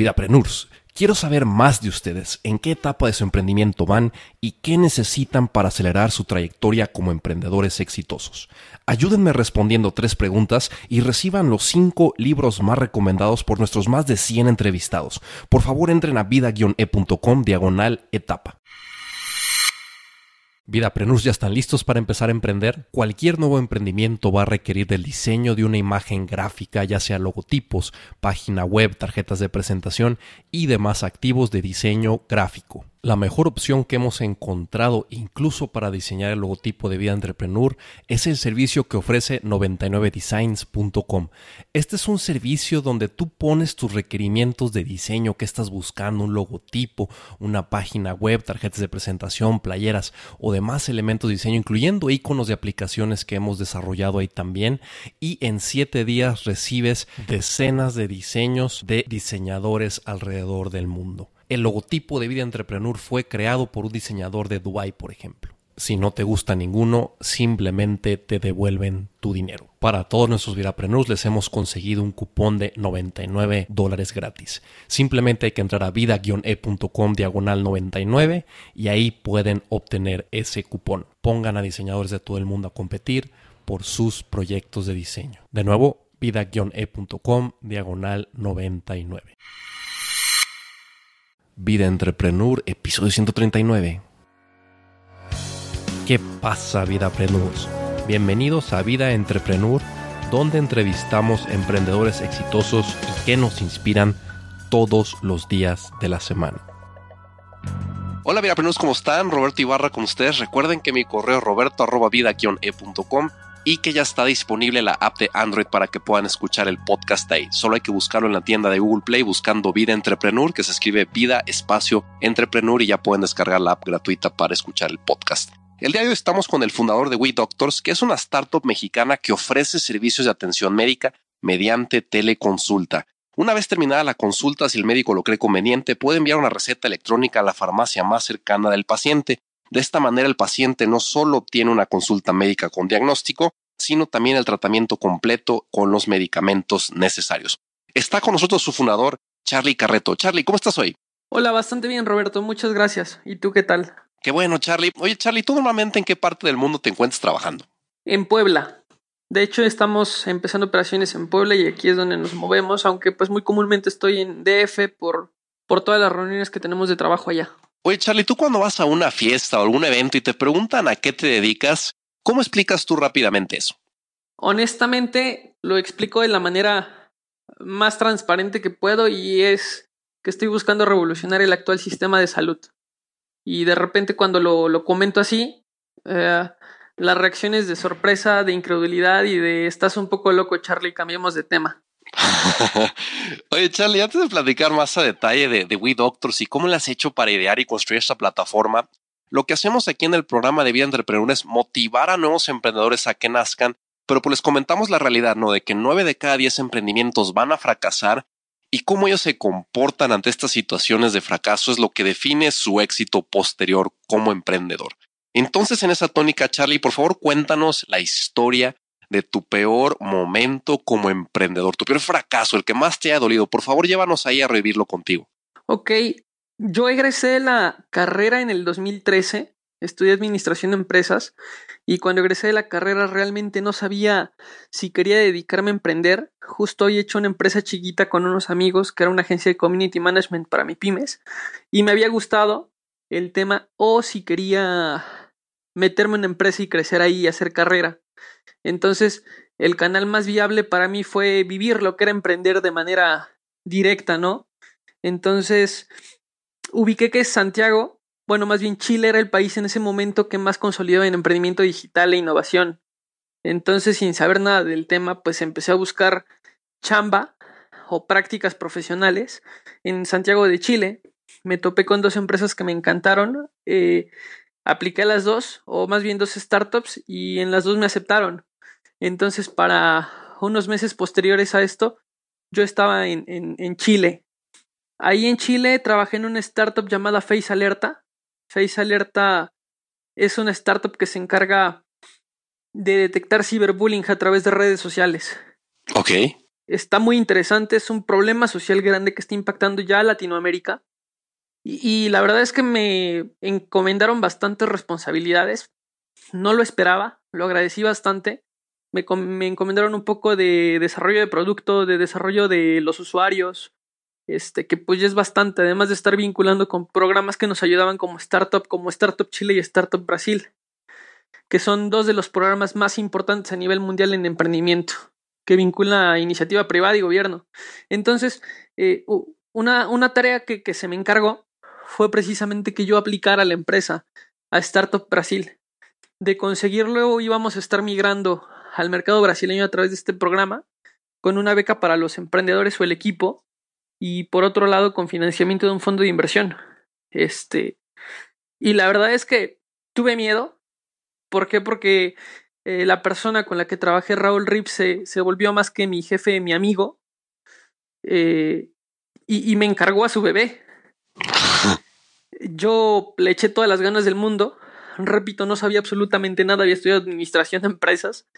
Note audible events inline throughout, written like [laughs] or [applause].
Vidaprenurs, quiero saber más de ustedes, en qué etapa de su emprendimiento van y qué necesitan para acelerar su trayectoria como emprendedores exitosos. Ayúdenme respondiendo tres preguntas y reciban los cinco libros más recomendados por nuestros más de 100 entrevistados. Por favor, entren a vida-e.com diagonal etapa. Vidapreneurs ya están listos para empezar a emprender. Cualquier nuevo emprendimiento va a requerir del diseño de una imagen gráfica, ya sea logotipos, página web, tarjetas de presentación y demás activos de diseño gráfico. La mejor opción que hemos encontrado incluso para diseñar el logotipo de vida entrepreneur es el servicio que ofrece 99designs.com. Este es un servicio donde tú pones tus requerimientos de diseño que estás buscando, un logotipo, una página web, tarjetas de presentación, playeras o demás elementos de diseño, incluyendo iconos de aplicaciones que hemos desarrollado ahí también. Y en 7 días recibes decenas de diseños de diseñadores alrededor del mundo el logotipo de Vida Entrepreneur fue creado por un diseñador de Dubai, por ejemplo. Si no te gusta ninguno, simplemente te devuelven tu dinero. Para todos nuestros Vidapreneurs les hemos conseguido un cupón de 99 dólares gratis. Simplemente hay que entrar a vida-e.com diagonal 99 y ahí pueden obtener ese cupón. Pongan a diseñadores de todo el mundo a competir por sus proyectos de diseño. De nuevo, vida-e.com diagonal 99. Vida Entrepreneur, episodio 139. ¿Qué pasa, Vida Prenurs? Bienvenidos a Vida Entrepreneur, donde entrevistamos emprendedores exitosos y que nos inspiran todos los días de la semana. Hola, Vida Prenurs, ¿cómo están? Roberto Ibarra con ustedes. Recuerden que mi correo es roberto.vida-e.com y que ya está disponible la app de Android para que puedan escuchar el podcast ahí. Solo hay que buscarlo en la tienda de Google Play buscando Vida Entrepreneur, que se escribe Vida Espacio Entrepreneur y ya pueden descargar la app gratuita para escuchar el podcast. El día de hoy estamos con el fundador de We Doctors, que es una startup mexicana que ofrece servicios de atención médica mediante teleconsulta. Una vez terminada la consulta, si el médico lo cree conveniente, puede enviar una receta electrónica a la farmacia más cercana del paciente. De esta manera el paciente no solo obtiene una consulta médica con diagnóstico, sino también el tratamiento completo con los medicamentos necesarios. Está con nosotros su fundador, Charlie Carreto. Charlie, ¿cómo estás hoy? Hola, bastante bien, Roberto. Muchas gracias. ¿Y tú qué tal? Qué bueno, Charlie. Oye, Charlie, ¿tú normalmente en qué parte del mundo te encuentras trabajando? En Puebla. De hecho, estamos empezando operaciones en Puebla y aquí es donde nos movemos, aunque pues muy comúnmente estoy en DF por, por todas las reuniones que tenemos de trabajo allá. Oye, Charlie, tú cuando vas a una fiesta o algún evento y te preguntan a qué te dedicas, ¿Cómo explicas tú rápidamente eso? Honestamente, lo explico de la manera más transparente que puedo y es que estoy buscando revolucionar el actual sistema de salud. Y de repente cuando lo, lo comento así, eh, las reacciones de sorpresa, de incredulidad y de estás un poco loco, Charlie, cambiemos de tema. [laughs] Oye, Charlie, antes de platicar más a detalle de, de We Doctors y cómo lo has hecho para idear y construir esta plataforma, lo que hacemos aquí en el programa de Vida Entrepreneur es motivar a nuevos emprendedores a que nazcan, pero pues les comentamos la realidad, ¿no? De que nueve de cada diez emprendimientos van a fracasar y cómo ellos se comportan ante estas situaciones de fracaso es lo que define su éxito posterior como emprendedor. Entonces, en esa tónica, Charlie, por favor, cuéntanos la historia de tu peor momento como emprendedor, tu peor fracaso, el que más te ha dolido. Por favor, llévanos ahí a revivirlo contigo. Ok, yo egresé de la carrera en el 2013, estudié administración de empresas y cuando egresé de la carrera realmente no sabía si quería dedicarme a emprender. Justo hoy he hecho una empresa chiquita con unos amigos que era una agencia de community management para mi pymes y me había gustado el tema o si quería meterme en una empresa y crecer ahí y hacer carrera. Entonces, el canal más viable para mí fue vivir lo que era emprender de manera directa, ¿no? Entonces, ubiqué que Santiago, bueno, más bien Chile era el país en ese momento que más consolidó en emprendimiento digital e innovación. Entonces, sin saber nada del tema, pues empecé a buscar chamba o prácticas profesionales en Santiago de Chile. Me topé con dos empresas que me encantaron. Eh, apliqué a las dos, o más bien dos startups, y en las dos me aceptaron. Entonces, para unos meses posteriores a esto, yo estaba en Chile Ahí en Chile trabajé en una startup llamada Face Alerta. Face Alerta es una startup que se encarga de detectar ciberbullying a través de redes sociales. Ok. Está muy interesante, es un problema social grande que está impactando ya a Latinoamérica. Y, la verdad es que me encomendaron bastantes responsabilidades. No lo esperaba, lo agradecí bastante. me encomendaron un poco de desarrollo de producto, de desarrollo de los usuarios, este, que pues ya es bastante, además de estar vinculando con programas que nos ayudaban como Startup, como Startup Chile y Startup Brasil, que son dos de los programas más importantes a nivel mundial en emprendimiento, que vincula a iniciativa privada y gobierno. Entonces, eh, una, tarea que, que se me encargó fue precisamente que yo aplicara a la empresa, a Startup Brasil. De conseguirlo íbamos a estar migrando al mercado brasileño a través de este programa, con una beca para los emprendedores o el equipo, y por otro lado con financiamiento de un fondo de inversión. Este, y la verdad es que tuve miedo. ¿Por qué? Porque eh, la persona con la que trabajé, Raúl ripse se, volvió más que mi jefe, mi amigo, eh, y, me encargó a su bebé. Yo le eché todas las ganas del mundo. Repito, no sabía absolutamente nada, había estudiado administración de empresas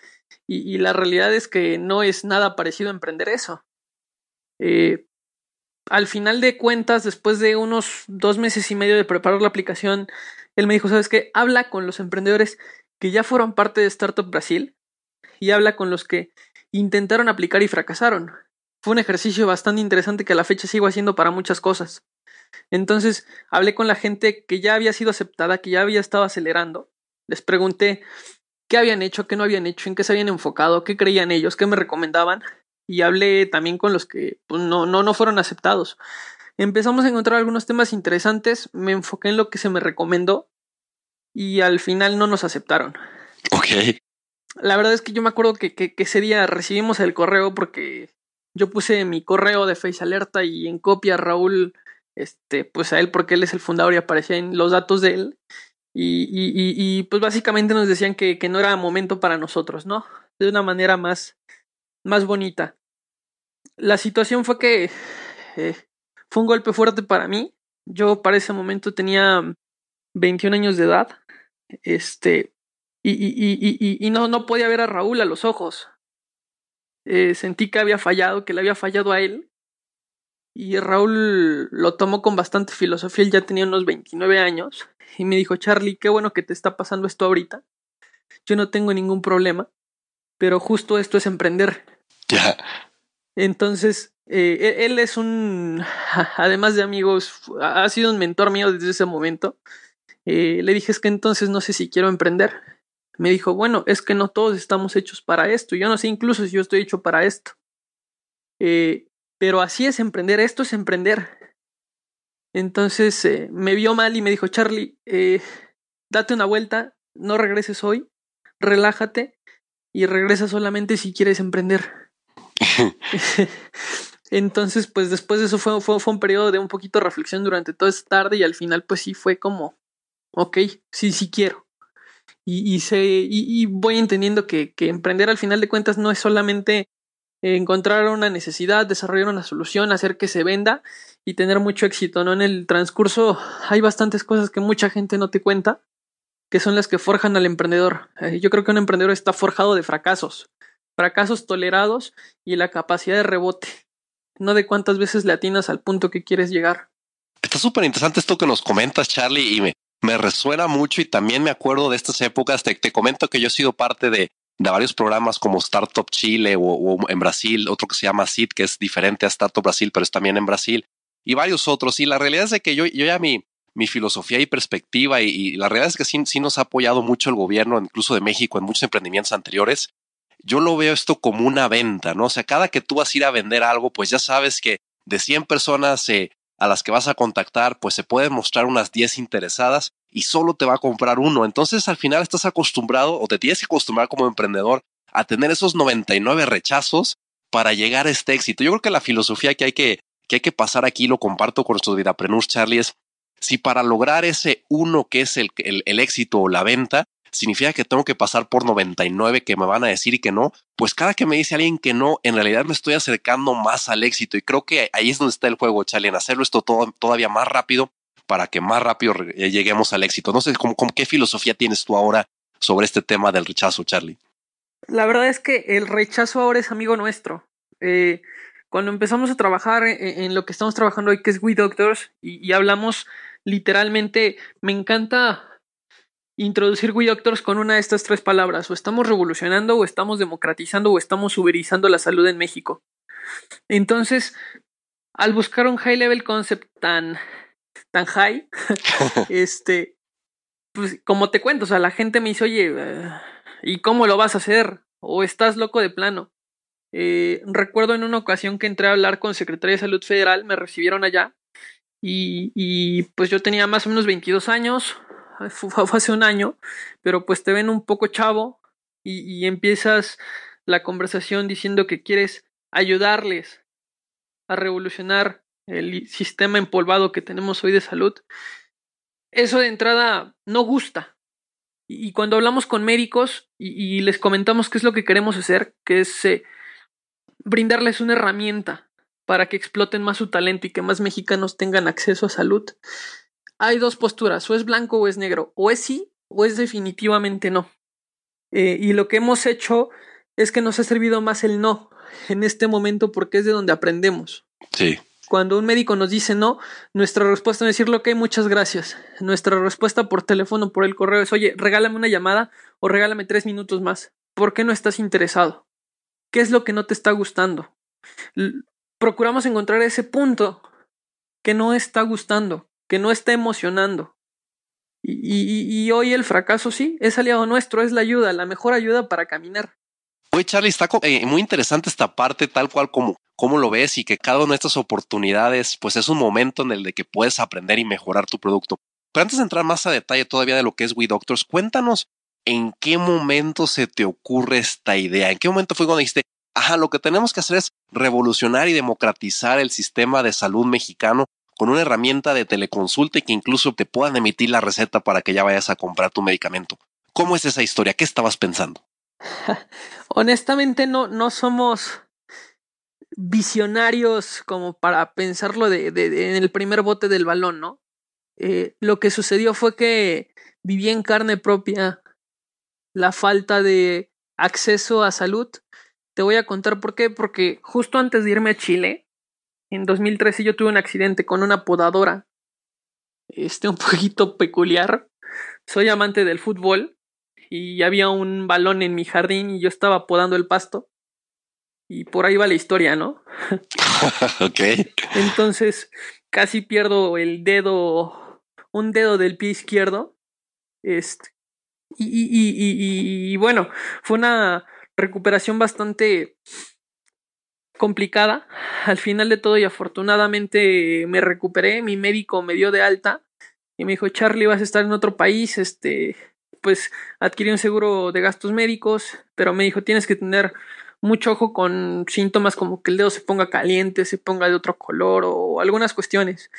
y, la realidad es que no es nada parecido a emprender eso. Eh, al final de cuentas, después de unos dos meses y medio de preparar la aplicación, él me dijo, ¿sabes qué? Habla con los emprendedores que ya fueron parte de Startup Brasil y habla con los que intentaron aplicar y fracasaron. Fue un ejercicio bastante interesante que a la fecha sigo haciendo para muchas cosas. Entonces, hablé con la gente que ya había sido aceptada, que ya había estado acelerando. Les pregunté qué habían hecho, qué no habían hecho, en qué se habían enfocado, qué creían ellos, qué me recomendaban y hablé también con los que pues, no, no, no fueron aceptados. Empezamos a encontrar algunos temas interesantes, me enfoqué en lo que se me recomendó y al final no nos aceptaron. Ok. La verdad es que yo me acuerdo que, que, ese día recibimos el correo porque yo puse mi correo de Face Alerta y en copia a Raúl, este, pues a él porque él es el fundador y aparecían los datos de él. Y, y, y pues básicamente nos decían que, que no era momento para nosotros, ¿no? De una manera más, más bonita. La situación fue que eh, fue un golpe fuerte para mí. Yo para ese momento tenía 21 años de edad. Este. Y, y, y, y no, no podía ver a Raúl a los ojos. Eh, sentí que había fallado, que le había fallado a él. Y Raúl lo tomó con bastante filosofía. Él ya tenía unos 29 años. Y me dijo, Charlie, qué bueno que te está pasando esto ahorita. Yo no tengo ningún problema. Pero justo esto es emprender. Entonces, eh, e-, él es un, [laughs] además de amigos, ha sido un mentor mío desde ese momento. Eh, le dije, es que entonces no sé si quiero emprender. Me dijo, bueno, es que no todos estamos hechos para esto. Yo no sé incluso si yo estoy hecho para esto. Eh, pero así es emprender, esto es emprender. Entonces me vio mal y me dijo, Charlie, date una vuelta, no regreses hoy, relájate y regresa solamente si quieres emprender. [laughs] Entonces, pues después de eso fue, un periodo de un poquito de reflexión durante toda esta tarde y al final, pues sí fue como, ok, sí, sí quiero. Y, y, voy entendiendo que, emprender al final de cuentas no es solamente encontrar una necesidad, desarrollar una solución, hacer que se venda y tener mucho éxito, ¿no? En el transcurso hay bastantes cosas que mucha gente no te cuenta, que son las que forjan al emprendedor. Eh, yo creo que un emprendedor está forjado de fracasos fracasos tolerados y la capacidad de rebote, no de cuántas veces le atinas al punto que quieres llegar. Está súper interesante esto que nos comentas, Charlie, y me, me, resuena mucho y también me acuerdo de estas épocas. Te, te comento que yo he sido parte de, varios programas como Startup Chile o, en Brasil, otro que se llama SID, que es diferente a Startup Brasil, pero es también en Brasil, y varios otros. Y la realidad es que yo, yo ya mi, mi filosofía y perspectiva, y, y, la realidad es que sí, sí nos ha apoyado mucho el gobierno, incluso de México, en muchos emprendimientos anteriores yo lo veo esto como una venta, ¿no? O sea, cada que tú vas a ir a vender algo, pues ya sabes que de 100 personas eh, a las que vas a contactar, pues se pueden mostrar unas 10 interesadas y solo te va a comprar uno. Entonces al final estás acostumbrado o te tienes que acostumbrar como emprendedor a tener esos 99 rechazos para llegar a este éxito. Yo creo que la filosofía que hay que, que, hay que pasar aquí, lo comparto con nuestros vidapreneurs, Charlie, es si para lograr ese uno que es el, el éxito o la venta, significa que tengo que pasar por 99 que me van a decir y que no. Pues cada que me dice alguien que no, en realidad me estoy acercando más al éxito y creo que ahí es donde está el juego, Charlie, en hacerlo esto todo, todavía más rápido para que más rápido eh, lleguemos al éxito. No sé, ¿con, qué filosofía tienes tú ahora sobre este tema del rechazo, Charlie? La verdad es que el rechazo ahora es amigo nuestro. Eh, cuando empezamos a trabajar eh, en, lo que estamos trabajando hoy, que es We Doctors, y hablamos literalmente, me encanta introducir We Doctors con una de estas tres palabras, o estamos revolucionando, o estamos democratizando, o estamos uberizando la salud en México. Entonces, al buscar un high level concept tan, tan high, [laughs] este, pues como te cuento, o sea, la gente me dice, oye, eh, ¿y cómo lo vas a hacer? ¿O estás loco de plano? Eh, recuerdo en una ocasión que entré a hablar con Secretaría de Salud Federal, me recibieron allá y, y pues yo tenía más o menos 22 años, [laughs] fue, hace un año, pero pues te ven un poco chavo y, empiezas la conversación diciendo que quieres ayudarles a revolucionar el sistema empolvado que tenemos hoy de salud, eso de entrada no gusta. Y, cuando hablamos con médicos y, les comentamos qué es lo que queremos hacer, que es eh, brindarles una herramienta para que exploten más su talento y que más mexicanos tengan acceso a salud, hay dos posturas, o es blanco o es negro, o es sí o es definitivamente no. Eh, y lo que hemos hecho es que nos ha servido más el no en este momento porque es de donde aprendemos. Sí. Cuando un médico nos dice no, nuestra respuesta es decirle, ok, muchas gracias. Nuestra respuesta por teléfono, por el correo es, oye, regálame una llamada o regálame tres minutos más. ¿Por qué no estás interesado? ¿Qué es lo que no te está gustando? procuramos encontrar ese punto que no está gustando, que no está emocionando. Y, hoy el fracaso sí, es aliado nuestro, es la ayuda, la mejor ayuda para caminar. Oye, Charlie, está eh, muy interesante esta parte, tal cual como, lo ves, y que cada una de estas oportunidades, pues es un momento en el de que puedes aprender y mejorar tu producto. Pero antes de entrar más a detalle todavía de lo que es We Doctors, cuéntanos en qué momento se te ocurre esta idea, en qué momento fue cuando dijiste, ajá, lo que tenemos que hacer es revolucionar y democratizar el sistema de salud mexicano con una herramienta de teleconsulta y que incluso te puedan emitir la receta para que ya vayas a comprar tu medicamento. ¿Cómo es esa historia? ¿Qué estabas pensando? [laughs] Honestamente no, no somos visionarios como para pensarlo en el primer bote del balón, ¿no? Eh, lo que sucedió fue que viví en carne propia la falta de acceso a salud. Te voy a contar por qué, porque justo antes de irme a Chile, en 2013 yo tuve un accidente con una podadora. Este, un [laughs] poquito peculiar. Soy amante del fútbol y había un balón en mi jardín y yo estaba podando el pasto. Y por ahí va la historia, ¿no? [laughs] ok. Entonces, casi pierdo el dedo, un dedo del pie izquierdo. Este. Y, y, y, y bueno, fue una recuperación bastante complicada. Al final de todo y afortunadamente eh, me recuperé, mi médico me dio de alta y me dijo, Charlie, vas a estar en otro país, este, pues adquirí un seguro de gastos médicos, pero me dijo, tienes que tener mucho ojo con síntomas como que el dedo se ponga caliente, se ponga de otro color o algunas cuestiones.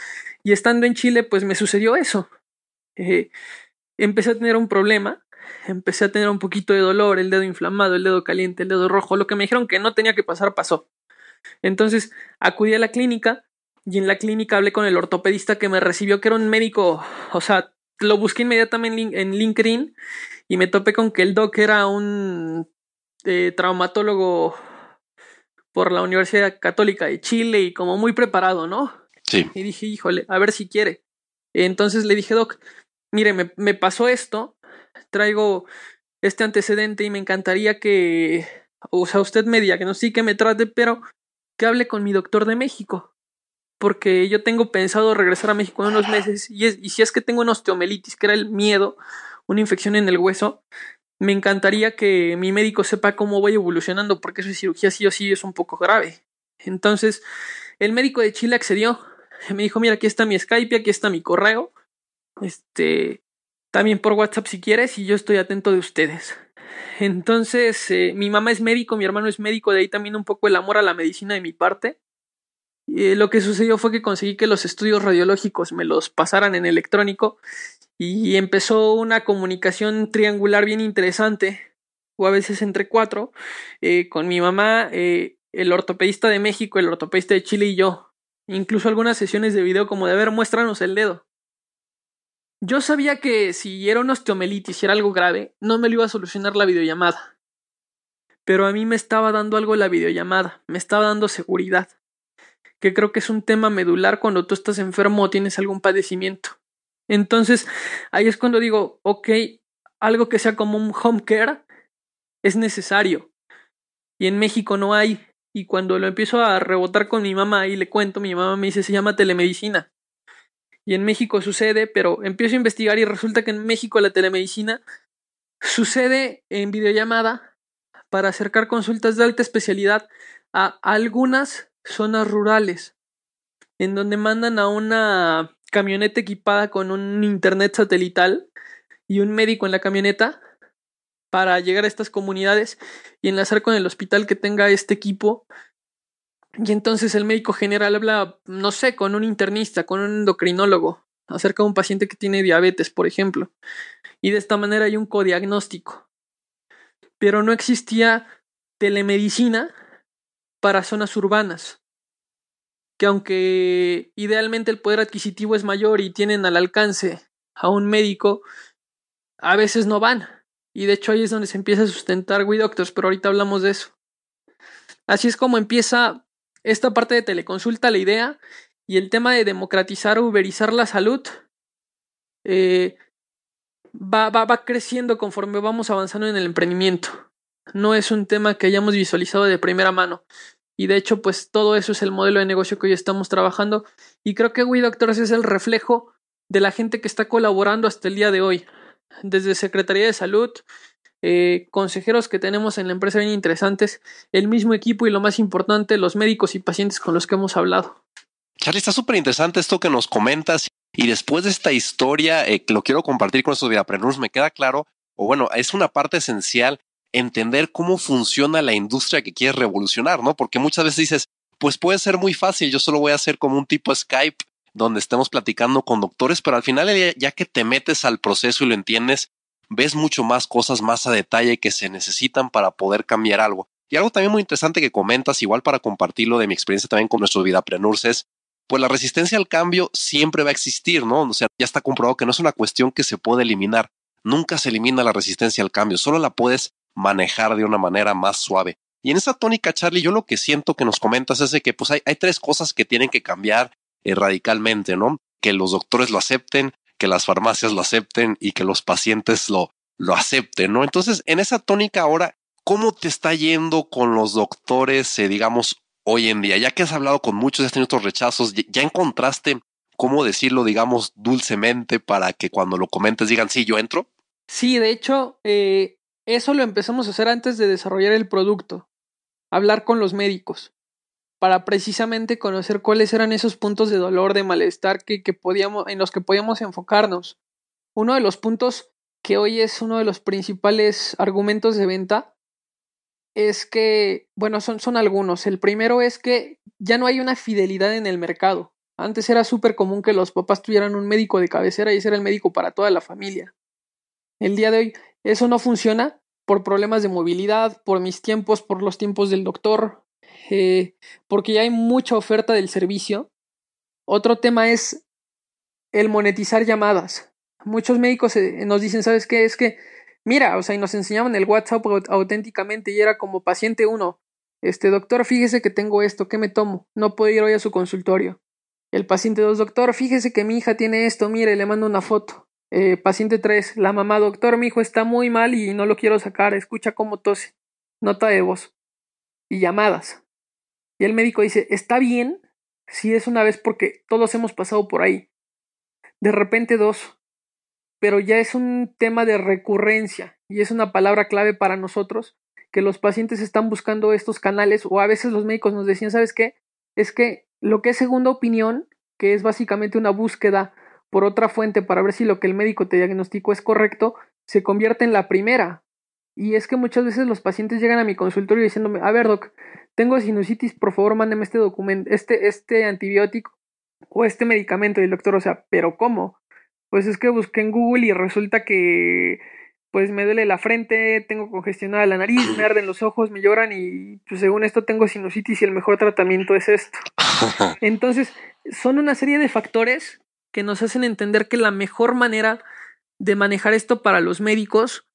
Y estando en Chile, pues me sucedió eso. Eh, empecé a tener un problema, empecé a tener un poquito de dolor, el dedo inflamado, el dedo caliente, el dedo rojo, lo que me dijeron que no tenía que pasar pasó. Entonces acudí a la clínica y en la clínica hablé con el ortopedista que me recibió, que era un médico, o sea, lo busqué inmediatamente en LinkedIn y me topé con que el doc era un eh, traumatólogo por la Universidad Católica de Chile y como muy preparado, ¿no? Sí. Y dije, híjole, a ver si quiere. Entonces le dije, doc, mire, me, me pasó esto, traigo este antecedente y me encantaría que, o sea, usted me qué me trate, pero que hable con mi doctor de México, porque yo tengo pensado regresar a México en unos meses y, y si es que tengo una osteomelitis, que era el miedo, una infección en el hueso, me encantaría que mi médico sepa cómo voy evolucionando, porque eso cirugía sí o sí es un poco grave. Entonces, el médico de Chile accedió. Me dijo, mira, aquí está mi Skype, aquí está mi correo. Este, también por WhatsApp si quieres, y yo estoy atento de ustedes. Entonces, eh, mi mamá es médico, mi hermano es médico, de ahí también un poco el amor a la medicina de mi parte. Eh, lo que sucedió fue que conseguí que los estudios radiológicos me los pasaran en electrónico y empezó una comunicación triangular bien interesante, o a veces entre cuatro, eh, con mi mamá, el ortopedista de México, el ortopedista de Chile y yo. Incluso algunas sesiones de video como de ver, muéstranos el dedo. Yo sabía que si era una osteomelitis y era algo grave, no me lo iba a solucionar la videollamada. Pero a mí me estaba dando algo la videollamada, me estaba dando seguridad, que creo que es un tema medular cuando tú estás enfermo o tienes algún padecimiento. Entonces, ahí es cuando digo, ok, algo que sea como un home care es necesario. Y en México no hay. Y cuando lo empiezo a rebotar con mi mamá y le cuento, mi mamá me dice, se llama telemedicina y en México sucede, pero empiezo a investigar y resulta que en México la telemedicina sucede en videollamada para acercar consultas de alta especialidad a algunas zonas rurales, en donde mandan a una camioneta equipada con un internet satelital y un médico en la camioneta para llegar a estas comunidades y enlazar con el hospital que tenga este equipo y entonces el médico general habla, no sé, con un internista, con un endocrinólogo, acerca de un paciente que tiene diabetes, por ejemplo. Y de esta manera hay un codiagnóstico. Pero no existía telemedicina para zonas urbanas. Que aunque idealmente el poder adquisitivo es mayor y tienen al alcance a un médico, a veces no van. Y de hecho ahí es donde se empieza a sustentar We Doctors, pero ahorita hablamos de eso. Así es como empieza esta parte de teleconsulta, la idea y el tema de democratizar o uberizar la salud eh, va, va, creciendo conforme vamos avanzando en el emprendimiento. No es un tema que hayamos visualizado de primera mano. Y de hecho, pues todo eso es el modelo de negocio que hoy estamos trabajando. Y creo que We es el reflejo de la gente que está colaborando hasta el día de hoy. Desde Secretaría de Salud, eh, consejeros que tenemos en la empresa bien interesantes, el mismo equipo y lo más importante, los médicos y pacientes con los que hemos hablado. Charlie, está súper interesante esto que nos comentas y después de esta historia eh, lo quiero compartir con nuestros diaprenus Me queda claro, o bueno, es una parte esencial entender cómo funciona la industria que quieres revolucionar, ¿no? Porque muchas veces dices, pues puede ser muy fácil, yo solo voy a hacer como un tipo Skype donde estemos platicando con doctores, pero al final ya que te metes al proceso y lo entiendes, ves mucho más cosas más a detalle que se necesitan para poder cambiar algo. Y algo también muy interesante que comentas, igual para compartirlo de mi experiencia también con vida vida es pues la resistencia al cambio siempre va a existir, ¿no? O sea, ya está comprobado que no es una cuestión que se puede eliminar. Nunca se elimina la resistencia al cambio, solo la puedes manejar de una manera más suave. Y en esa tónica, Charlie, yo lo que siento que nos comentas es de que pues hay, tres cosas que tienen que cambiar eh, radicalmente, ¿no? Que los doctores lo acepten, que las farmacias lo acepten y que los pacientes lo, lo acepten, ¿no? Entonces, en esa tónica ahora, ¿cómo te está yendo con los doctores, eh, digamos, hoy en día? Ya que has hablado con muchos, has tenido otros rechazos, ya encontraste cómo decirlo, digamos, dulcemente para que cuando lo comentes digan, sí, yo entro? Sí, de hecho, eh, eso lo empezamos a hacer antes de desarrollar el producto, hablar con los médicos para precisamente conocer cuáles eran esos puntos de dolor, de malestar que, que podíamos, en los que podíamos enfocarnos. Uno de los puntos que hoy es uno de los principales argumentos de venta es que, bueno, son, son algunos. El primero es que ya no hay una fidelidad en el mercado. Antes era súper común que los papás tuvieran un médico de cabecera y ese era el médico para toda la familia. El día de hoy eso no funciona por problemas de movilidad, por mis tiempos, por los tiempos del doctor, eh, porque ya hay mucha oferta del servicio. Otro tema es el monetizar llamadas. Muchos médicos eh, nos dicen, ¿sabes qué? Es que, mira, o sea, y nos enseñaban el WhatsApp auténticamente y era como paciente uno. Este doctor, fíjese que tengo esto, ¿qué me tomo? No puedo ir hoy a su consultorio. El paciente dos, doctor, fíjese que mi hija tiene esto, mire, le mando una foto. Eh, paciente tres, la mamá, doctor, mi hijo está muy mal y no lo quiero sacar, escucha cómo tose. Nota de voz. Y llamadas. Y el médico dice, está bien si es una vez porque todos hemos pasado por ahí. De repente dos. Pero ya es un tema de recurrencia y es una palabra clave para nosotros que los pacientes están buscando estos canales o a veces los médicos nos decían, ¿sabes qué? Es que lo que es segunda opinión, que es básicamente una búsqueda por otra fuente para ver si lo que el médico te diagnosticó es correcto, se convierte en la primera y es que muchas veces los pacientes llegan a mi consultorio diciéndome, a ver, doc, tengo sinusitis, por favor, mándeme este documento, este, este antibiótico o este medicamento. Y el doctor, o sea, ¿pero cómo? Pues es que busqué en Google y resulta que pues me duele la frente, tengo congestionada la nariz, me arden los ojos, me lloran y pues, según esto tengo sinusitis y el mejor tratamiento es esto. [laughs] Entonces, son una serie de factores que nos hacen entender que la mejor manera de manejar esto para los médicos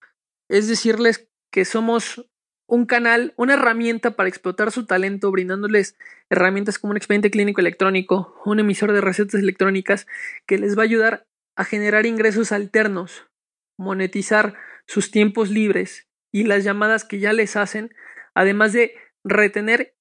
es decirles que somos un canal, una herramienta para explotar su talento, brindándoles herramientas como un expediente clínico electrónico, un emisor de recetas electrónicas que les va a ayudar a generar ingresos alternos, monetizar sus tiempos libres y las llamadas que ya les hacen, además de retener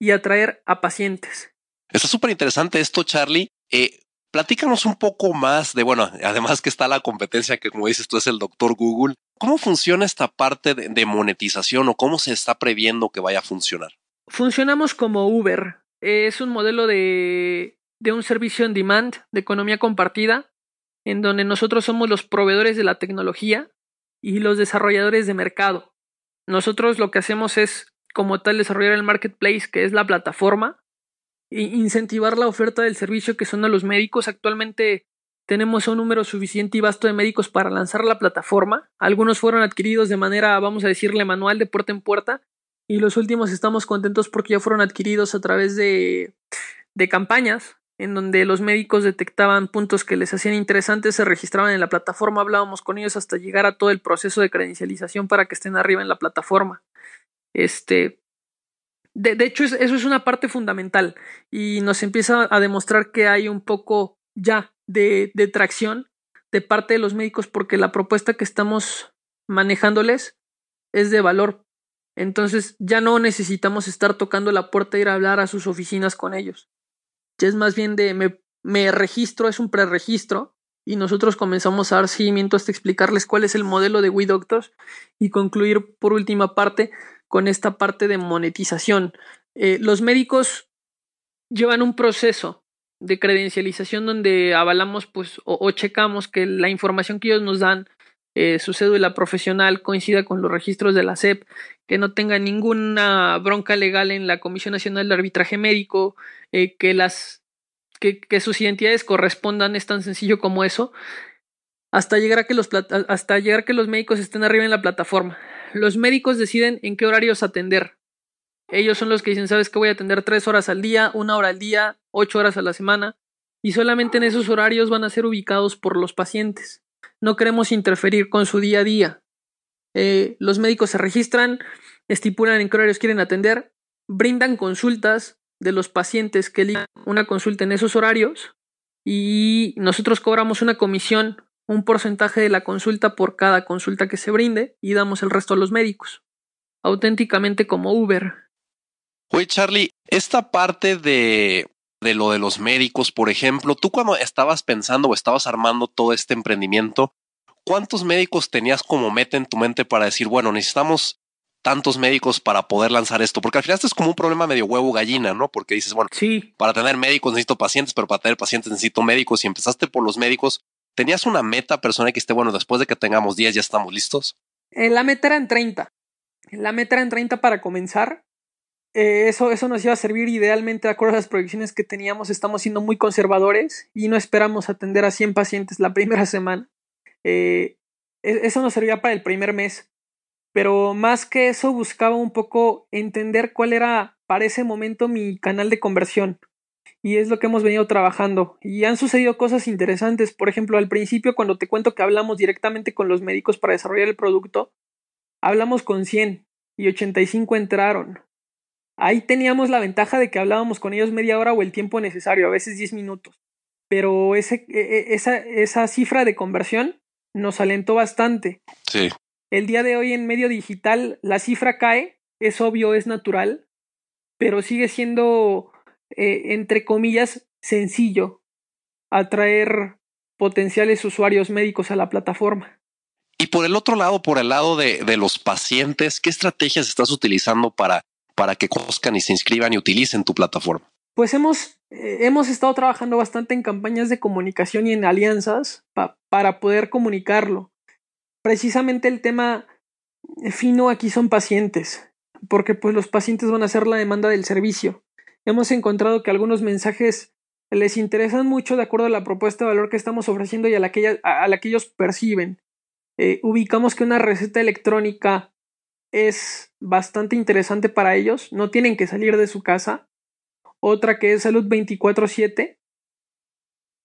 y atraer a pacientes. Está súper interesante esto, Charlie. Eh, platícanos un poco más de, bueno, además que está la competencia que como dices tú es el doctor Google, ¿Cómo funciona esta parte de, monetización o cómo se está previendo que vaya a funcionar? Funcionamos como Uber. Eh, es un modelo de, un servicio en demand, de economía compartida, en donde nosotros somos los proveedores de la tecnología y los desarrolladores de mercado. Nosotros lo que hacemos es, como tal, desarrollar el marketplace, que es la plataforma, e incentivar la oferta del servicio que son los médicos. Actualmente tenemos un número suficiente y vasto de médicos para lanzar la plataforma. Algunos fueron adquiridos de manera, vamos a decirle, manual de puerta en puerta. Y los últimos estamos contentos porque ya fueron adquiridos a través de, campañas en donde los médicos detectaban puntos que les hacían interesantes, se registraban en la plataforma, hablábamos con ellos hasta llegar a todo el proceso de credencialización para que estén arriba en la plataforma. Este, de hecho, eso es una parte fundamental y nos empieza a demostrar que hay un poco ya de, tracción de parte de los médicos porque la propuesta que estamos manejándoles es de valor. Entonces ya no necesitamos estar tocando la puerta e ir a hablar a sus oficinas con ellos. Ya es más bien de me, registro, es un preregistro y nosotros comenzamos a dar seguimiento hasta explicarles cuál es el modelo de WeDoctors Doctors y concluir por última parte con esta parte de monetización. Eh, los médicos llevan un proceso de credencialización donde avalamos pues o, checamos que la información que ellos nos dan eh, su cédula profesional coincida con los registros de la SEP, que no tenga ninguna bronca legal en la Comisión Nacional de Arbitraje Médico, eh, que las que, sus identidades correspondan, es tan sencillo como eso, hasta llegar a que los hasta llegar a que los médicos estén arriba en la plataforma. Los médicos deciden en qué horarios atender, ellos son los que dicen, sabes que voy a atender tres horas al día, una hora al día, ocho horas a la semana, y solamente en esos horarios van a ser ubicados por los pacientes. No queremos interferir con su día a día. Eh, los médicos se registran, estipulan en qué horarios quieren atender, brindan consultas de los pacientes que eligen una consulta en esos horarios y nosotros cobramos una comisión, un porcentaje de la consulta por cada consulta que se brinde y damos el resto a los médicos. Auténticamente como Uber, Oye, Charlie, esta parte de, de lo de los médicos, por ejemplo, tú cuando estabas pensando o estabas armando todo este emprendimiento, ¿cuántos médicos tenías como meta en tu mente para decir, bueno, necesitamos tantos médicos para poder lanzar esto? Porque al final esto es como un problema medio huevo gallina, ¿no? Porque dices, bueno, sí. para tener médicos necesito pacientes, pero para tener pacientes necesito médicos. Y empezaste por los médicos. ¿Tenías una meta personal que esté, bueno, después de que tengamos 10 ya estamos listos? Eh, la meta era en 30. La meta era en 30 para comenzar. Eh, eso, nos iba a servir idealmente de acuerdo a las proyecciones que teníamos. Estamos siendo muy conservadores y no esperamos atender a 100 pacientes la [laughs] primera semana. Eh, e, eso nos servía para el primer mes. Pero más que eso, buscaba un poco entender cuál era para ese momento mi canal de conversión. Y es lo que hemos venido trabajando. Y han sucedido cosas interesantes. Por ejemplo, al principio, cuando te cuento que hablamos directamente con los médicos para desarrollar el producto, hablamos con 100 y 85 entraron. Ahí teníamos la ventaja de que hablábamos con ellos media hora o el tiempo necesario, a veces 10 minutos. Pero e, e, esa, esa cifra de conversión nos alentó bastante. Sí. El día de hoy en medio digital la cifra cae, es obvio, es natural, pero sigue siendo, eh, entre comillas, sencillo atraer potenciales usuarios médicos a la plataforma. Y por el otro lado, por el lado de los pacientes, ¿qué estrategias estás utilizando para para que conozcan y se inscriban y utilicen tu plataforma? Pues hemos, eh, hemos estado trabajando bastante en campañas de comunicación y en alianzas para poder comunicarlo. Precisamente el tema fino aquí son pacientes, porque pues los pacientes van a ser la demanda del servicio. Hemos encontrado que algunos mensajes les interesan mucho de acuerdo a la propuesta de valor que estamos ofreciendo y a la que, a ellos perciben. Eh, ubicamos que una receta electrónica es bastante interesante para ellos, no tienen que salir de su casa. Otra que es salud 24/7.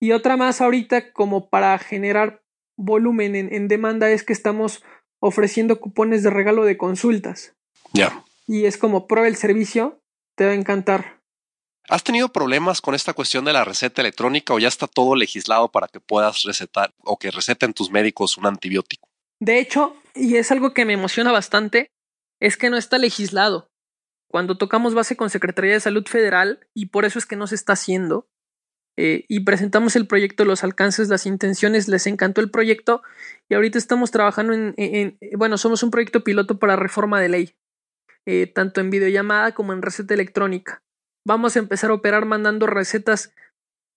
Y otra más ahorita como para generar volumen en, demanda es que estamos ofreciendo cupones de regalo de consultas. Ya. Y es como prueba el servicio, te va a encantar. ¿Has tenido problemas con esta cuestión de la receta electrónica o ya está todo legislado para que puedas recetar o que receten tus médicos un antibiótico? De hecho, y es algo que me emociona bastante, es que no está legislado. Cuando tocamos base con Secretaría de Salud Federal, y por eso es que no se está haciendo, eh, y presentamos el proyecto, los alcances, las intenciones, les encantó el proyecto, y ahorita estamos trabajando en, bueno, somos un proyecto piloto para reforma de ley, eh, tanto en videollamada como en receta electrónica. Vamos a empezar a operar mandando recetas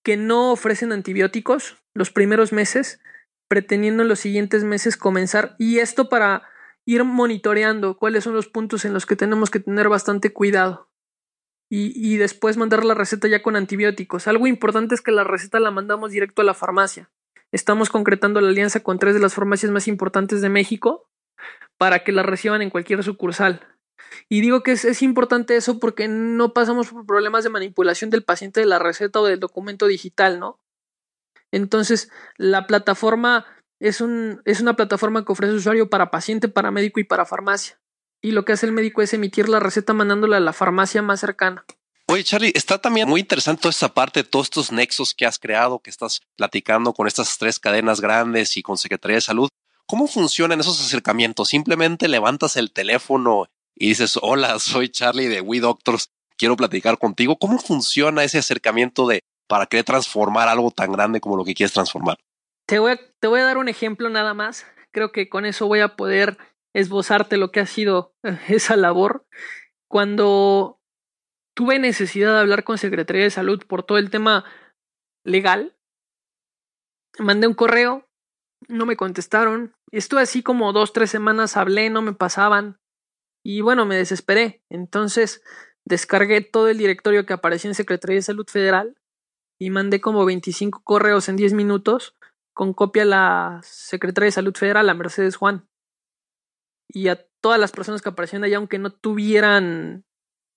que no ofrecen antibióticos los primeros meses, pretendiendo en los siguientes meses comenzar, y esto para ir monitoreando cuáles son los puntos en los que tenemos que tener bastante cuidado. Y, después mandar la receta ya con antibióticos. Algo importante es que la receta la mandamos directo a la farmacia. Estamos concretando la alianza con tres de las farmacias más importantes de México para que la reciban en cualquier sucursal. Y digo que es, es importante eso porque no pasamos por problemas de manipulación del paciente de la receta o del documento digital, ¿no? Entonces, la plataforma es, un, es una plataforma que ofrece usuario para paciente, para médico y para farmacia. Y lo que hace el médico es emitir la receta mandándola a la farmacia más cercana. Oye, Charlie, está también muy interesante toda esta parte, todos estos nexos que has creado, que estás platicando con estas tres cadenas grandes y con Secretaría de Salud. ¿Cómo funcionan esos acercamientos? Simplemente levantas el teléfono y dices, hola, soy Charlie de We Doctors, quiero platicar contigo. ¿Cómo funciona ese acercamiento de para querer transformar algo tan grande como lo que quieres transformar? Te voy, a, dar un ejemplo nada más. Creo que con eso voy a poder esbozarte lo que ha sido eh, [laughs] esa labor. Cuando tuve necesidad de hablar con Secretaría de Salud por todo el tema legal, mandé un correo, no me contestaron. Estuve así como dos, tres semanas, hablé, no me pasaban. Y bueno, me desesperé. Entonces descargué todo el directorio que aparecía en Secretaría de Salud Federal y mandé como 25 correos en 10 minutos con copia a la secretaria de Salud Federal, a Mercedes Juan, y a todas las personas que aparecían allá, aunque no tuvieran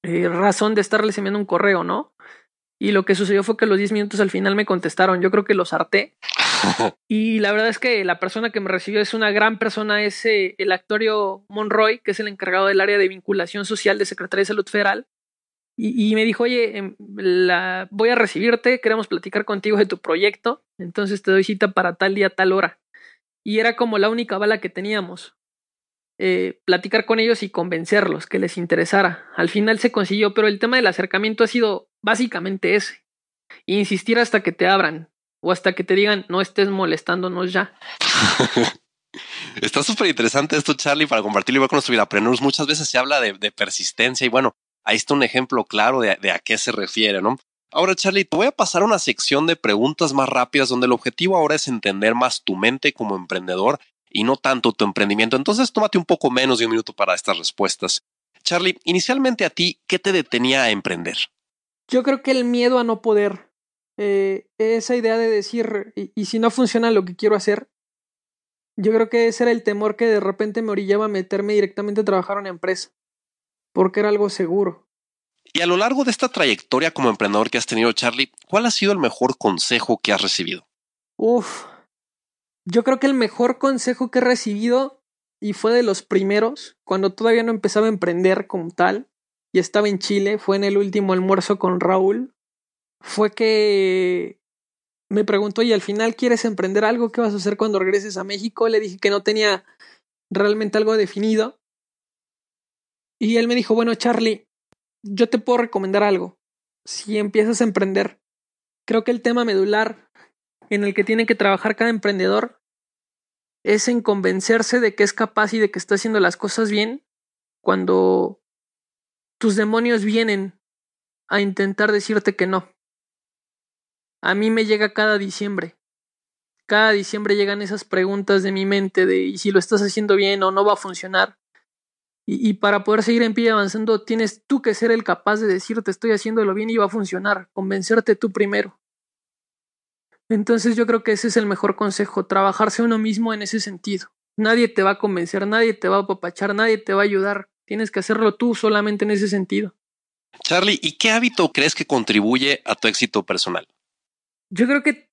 eh, razón de estarles enviando un correo, ¿no? Y lo que sucedió fue que los 10 minutos al final me contestaron. Yo creo que los harté. [laughs] Y la verdad es que la persona que me recibió es una gran persona, es eh, el actorio Monroy, que es el encargado del área de vinculación social de Secretaría de Salud Federal. Y, me dijo, oye, em, voy a recibirte, queremos platicar contigo de tu proyecto, entonces te doy cita para tal día, tal hora. Y era como la única bala que teníamos. Eh, platicar con ellos y convencerlos que les interesara. Al final se consiguió, pero el tema del acercamiento ha sido básicamente ese. Insistir hasta que te abran o hasta que te digan, no estés molestándonos ya. [laughs] Está súper interesante esto, Charlie, para compartirlo igual con los Muchas veces se habla de, de, persistencia y bueno, ahí está un ejemplo claro de, a qué se refiere, ¿no? Ahora, Charlie, te voy a pasar a una sección de preguntas más rápidas donde el objetivo ahora es entender más tu mente como emprendedor y no tanto tu emprendimiento. Entonces, tómate un poco menos de un minuto para estas respuestas. Charlie, inicialmente a ti, ¿qué te detenía a emprender? Yo creo que el miedo a no poder, eh, esa idea de decir, y, y, si no funciona lo que quiero hacer, yo creo que ese era el temor que de repente me orillaba a meterme directamente a trabajar en una empresa porque era algo seguro. Y a lo largo de esta trayectoria como emprendedor que has tenido, Charlie, ¿cuál ha sido el mejor consejo que has recibido? Uf, yo creo que el mejor consejo que he recibido, y fue de los primeros, cuando todavía no empezaba a emprender como tal, y estaba en Chile, fue en el último almuerzo con Raúl, fue que me preguntó, ¿y al final quieres emprender algo? ¿Qué vas a hacer cuando regreses a México? Le dije que no tenía realmente algo definido y él me dijo, bueno, Charlie, yo te puedo recomendar algo. Si empiezas a emprender, creo que el tema medular en el que tiene que trabajar cada emprendedor es en convencerse de que es capaz y de que está haciendo las cosas bien cuando tus demonios vienen a intentar decirte que no. A mí me llega cada diciembre. Cada diciembre llegan esas preguntas de mi mente de si lo estás haciendo bien o no va a funcionar? Y, para poder seguir en pie avanzando, tienes tú que ser el capaz de decirte estoy haciéndolo bien y va a funcionar, convencerte tú primero. Entonces yo creo que ese es el mejor consejo, trabajarse uno mismo en ese sentido. Nadie te va a convencer, nadie te va a apapachar, nadie te va a ayudar. Tienes que hacerlo tú solamente en ese sentido. Charlie, ¿y qué hábito crees que contribuye a tu éxito personal? Yo creo que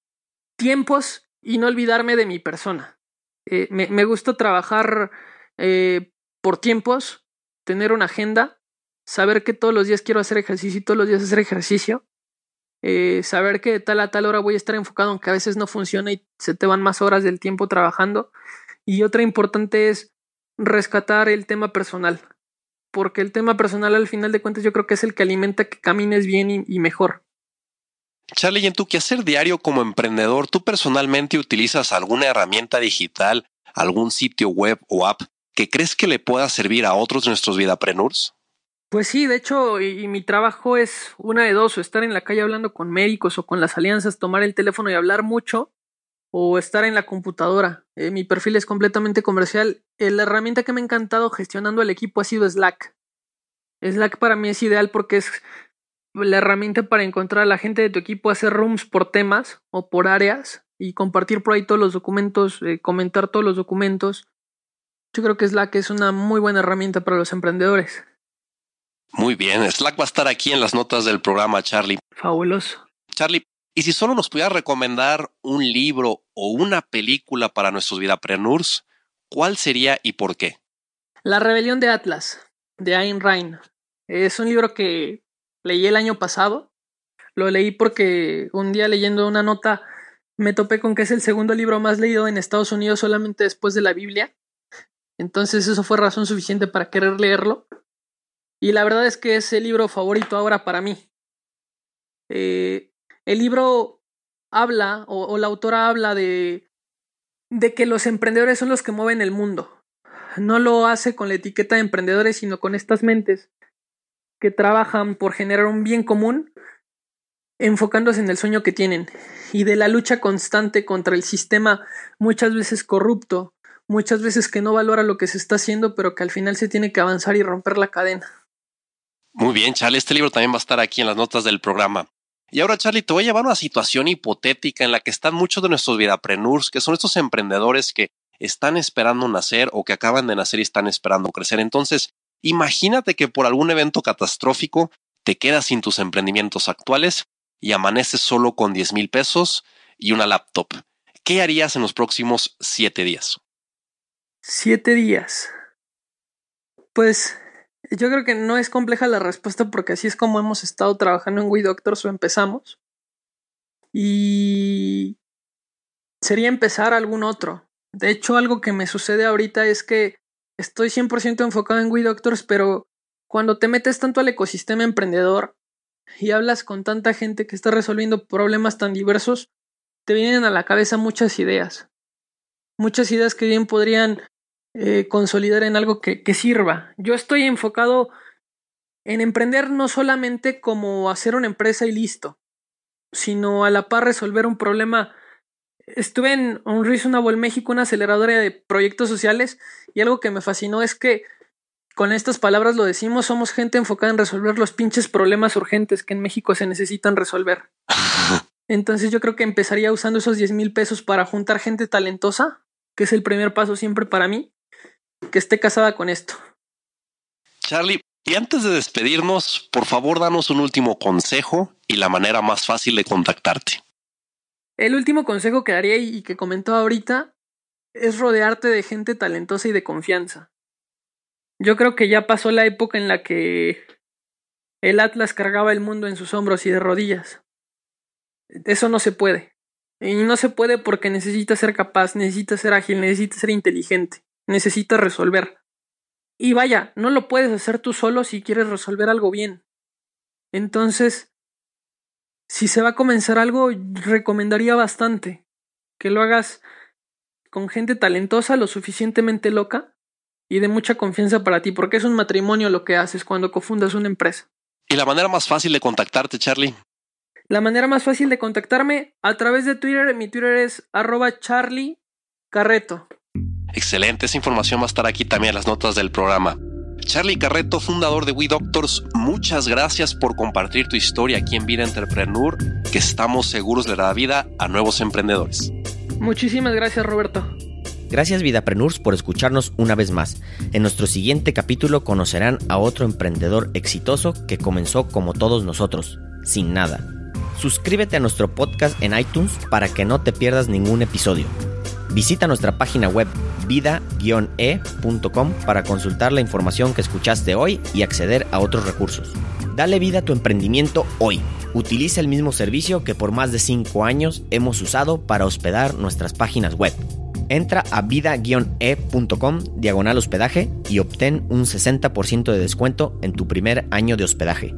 tiempos y no olvidarme de mi persona. Eh, me, me gusta trabajar eh, por tiempos, tener una agenda, saber que todos los días quiero hacer ejercicio y todos los días hacer ejercicio, eh, saber que de tal a tal hora voy a estar enfocado, aunque a veces no funciona y se te van más horas del tiempo trabajando. Y otra importante es rescatar el tema personal, porque el tema personal al final de cuentas yo creo que es el que alimenta que camines bien y, y mejor. Charlie, ¿y en tu hacer diario como emprendedor, tú personalmente utilizas alguna herramienta digital, algún sitio web o app crees que le pueda servir a otros nuestros vidaprenurs? Pues sí, de hecho, y, mi trabajo es una de dos, o estar en la calle hablando con médicos o con las alianzas, tomar el teléfono y hablar mucho, o estar en la computadora. Eh, mi perfil es completamente comercial. Eh, la herramienta que me ha encantado gestionando el equipo ha sido Slack. Slack para mí es ideal porque es la herramienta para encontrar a la gente de tu equipo, hacer rooms por temas o por áreas y compartir por ahí todos los documentos, eh, comentar todos los documentos. Yo creo que Slack es una muy buena herramienta para los emprendedores. Muy bien, Slack va a estar aquí en las notas del programa, Charlie. Fabuloso. Charlie, y si solo nos pudieras recomendar un libro o una película para nuestros vidapreneurs, ¿cuál sería y por qué? La rebelión de Atlas, de Ayn Rand. Es un libro que leí el año pasado. Lo leí porque un día leyendo una nota me topé con que es el segundo libro más leído en Estados Unidos solamente después de la Biblia entonces eso fue razón suficiente para querer leerlo. Y la verdad es que es el libro favorito ahora para mí. Eh, el libro habla, o, la autora habla de, de que los emprendedores son los que mueven el mundo. No lo hace con la etiqueta de emprendedores, sino con estas mentes que trabajan por generar un bien común, enfocándose en el sueño que tienen y de la lucha constante contra el sistema muchas veces corrupto muchas veces que no valora lo que se está haciendo, pero que al final se tiene que avanzar y romper la cadena. Muy bien, Charlie, este libro también va a estar aquí en las notas del programa. Y ahora, Charlie, te voy a llevar a una situación hipotética en la que están muchos de nuestros vidapreneurs, que son estos emprendedores que están esperando nacer o que acaban de nacer y están esperando crecer. Entonces, imagínate que por algún evento catastrófico te quedas sin tus emprendimientos actuales y amaneces solo con 10 mil pesos y una laptop. ¿Qué harías en los próximos siete días? Siete días. Pues yo creo que no es compleja la respuesta porque así es como hemos estado trabajando en We Doctors o empezamos. Y sería empezar algún otro. De hecho, algo que me sucede ahorita es que estoy 100% enfocado en WeDoctors, pero cuando te metes tanto al ecosistema emprendedor y hablas con tanta gente que está resolviendo problemas tan diversos, te vienen a la cabeza muchas ideas muchas ideas que bien podrían eh, consolidar en algo que, sirva. Yo estoy enfocado en emprender no solamente como hacer una empresa y listo, sino a la par resolver un problema. Estuve en Unreasonable México, una aceleradora de proyectos sociales, y algo que me fascinó es que con estas palabras lo decimos, somos gente enfocada en resolver los pinches problemas urgentes que en México se necesitan resolver. [laughs] Entonces yo creo que empezaría usando esos 10 mil pesos para juntar gente talentosa que es el primer paso siempre para mí, que esté casada con esto. Charlie, y antes de despedirnos, por favor danos un último consejo y la manera más fácil de contactarte. El último consejo que daría y que comentó ahorita es rodearte de gente talentosa y de confianza. Yo creo que ya pasó la época en la que el Atlas cargaba el mundo en sus hombros y de rodillas. Eso no se puede. Y no se puede porque necesitas ser capaz, necesitas ser ágil, necesitas ser inteligente, necesitas resolver. Y vaya, no lo puedes hacer tú solo si quieres resolver algo bien. Entonces, si se va a comenzar algo, recomendaría bastante que lo hagas con gente talentosa, lo suficientemente loca y de mucha confianza para ti, porque es un matrimonio lo que haces cuando cofundas una empresa. ¿Y la manera más fácil de contactarte, Charlie? La manera más fácil de contactarme a través de Twitter, mi Twitter es arroba charlie Excelente, esa información va a estar aquí también en las notas del programa. Charlie Carreto, fundador de WeDoctors muchas gracias por compartir tu historia aquí en Vida Entrepreneur, que estamos seguros le dará vida a nuevos emprendedores. Muchísimas gracias, Roberto. Gracias Vida Vidapreneurs por escucharnos una vez más. En nuestro siguiente capítulo conocerán a otro emprendedor exitoso que comenzó como todos nosotros, sin nada suscríbete a nuestro podcast en iTunes para que no te pierdas ningún episodio. Visita nuestra página web vida-e.com para consultar la información que escuchaste hoy y acceder a otros recursos. Dale vida a tu emprendimiento hoy. Utiliza el mismo servicio que por más de 5 años hemos usado para hospedar nuestras páginas web. Entra a vida-e.com diagonal hospedaje y obtén un 60% de descuento en tu primer año de hospedaje.